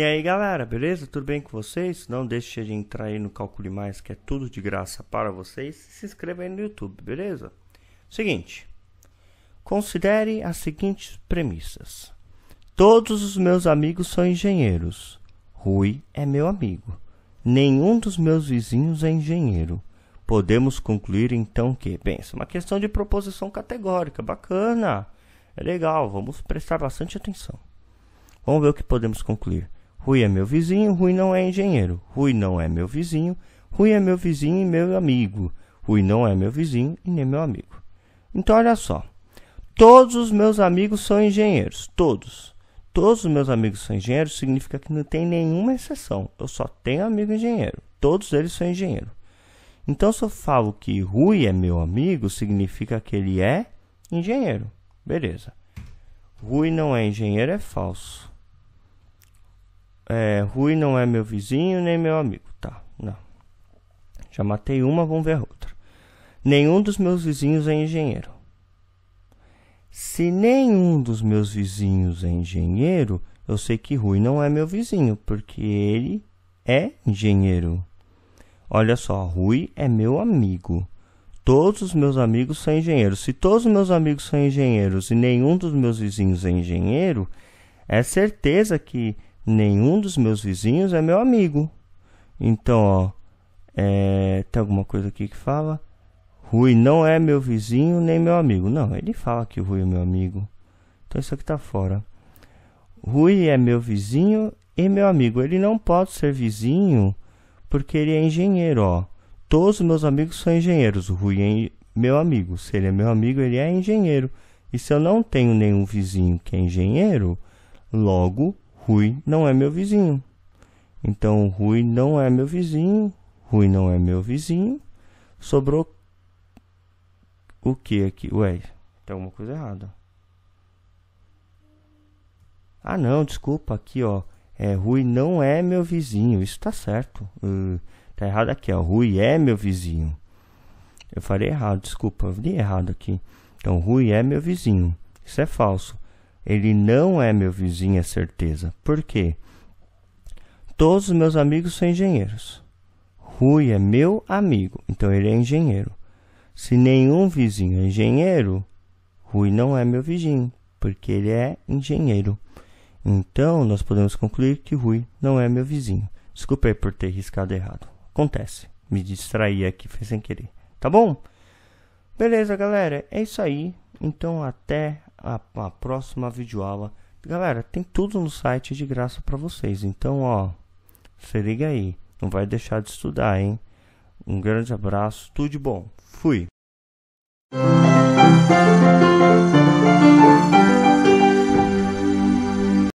E aí galera, beleza? Tudo bem com vocês? Não deixe de entrar aí no Calcule Mais que é tudo de graça para vocês. Se inscreva aí no YouTube, beleza? Seguinte, considere as seguintes premissas. Todos os meus amigos são engenheiros. Rui é meu amigo. Nenhum dos meus vizinhos é engenheiro. Podemos concluir então que, pensa, é uma questão de proposição categórica, bacana, é legal, vamos prestar bastante atenção. Vamos ver o que podemos concluir. Rui é meu vizinho, Rui não é engenheiro. Rui não é meu vizinho, Rui é meu vizinho e meu amigo. Rui não é meu vizinho e nem meu amigo. Então olha só. Todos os meus amigos são engenheiros, todos. Todos os meus amigos são engenheiros significa que não tem nenhuma exceção. Eu só tenho amigo engenheiro. Todos eles são engenheiro. Então se eu falo que Rui é meu amigo, significa que ele é engenheiro. Beleza. Rui não é engenheiro é falso. É, Rui não é meu vizinho nem meu amigo. Tá, não. Já matei uma, vamos ver outra. Nenhum dos meus vizinhos é engenheiro. Se nenhum dos meus vizinhos é engenheiro, eu sei que Rui não é meu vizinho, porque ele é engenheiro. Olha só, Rui é meu amigo. Todos os meus amigos são engenheiros. Se todos os meus amigos são engenheiros e nenhum dos meus vizinhos é engenheiro, é certeza que nenhum dos meus vizinhos é meu amigo. Então, ó, é, tem alguma coisa aqui que fala? Rui não é meu vizinho nem meu amigo. Não, ele fala que o Rui é meu amigo. Então isso aqui tá fora. Rui é meu vizinho e meu amigo. Ele não pode ser vizinho porque ele é engenheiro, ó. Todos os meus amigos são engenheiros. O Rui é meu amigo. Se ele é meu amigo, ele é engenheiro. E se eu não tenho nenhum vizinho que é engenheiro, logo Rui não é meu vizinho. Então, Rui não é meu vizinho. Rui não é meu vizinho. Sobrou o que aqui? Ué, tem alguma coisa errada. Ah, não, desculpa. Aqui, ó. É, Rui não é meu vizinho. Isso tá certo. Uh, tá errado aqui, ó. Rui é meu vizinho. Eu falei errado, desculpa. Eu li errado aqui. Então, Rui é meu vizinho. Isso é falso. Ele não é meu vizinho, é certeza. Por quê? Todos os meus amigos são engenheiros. Rui é meu amigo, então ele é engenheiro. Se nenhum vizinho é engenheiro, Rui não é meu vizinho, porque ele é engenheiro. Então, nós podemos concluir que Rui não é meu vizinho. Desculpe por ter riscado errado. Acontece. Me distraí aqui, foi sem querer. Tá bom? Beleza, galera. É isso aí. Então, até a, a próxima videoaula. Galera, tem tudo no site de graça para vocês. Então, ó, se liga aí. Não vai deixar de estudar, hein? Um grande abraço, tudo de bom. Fui.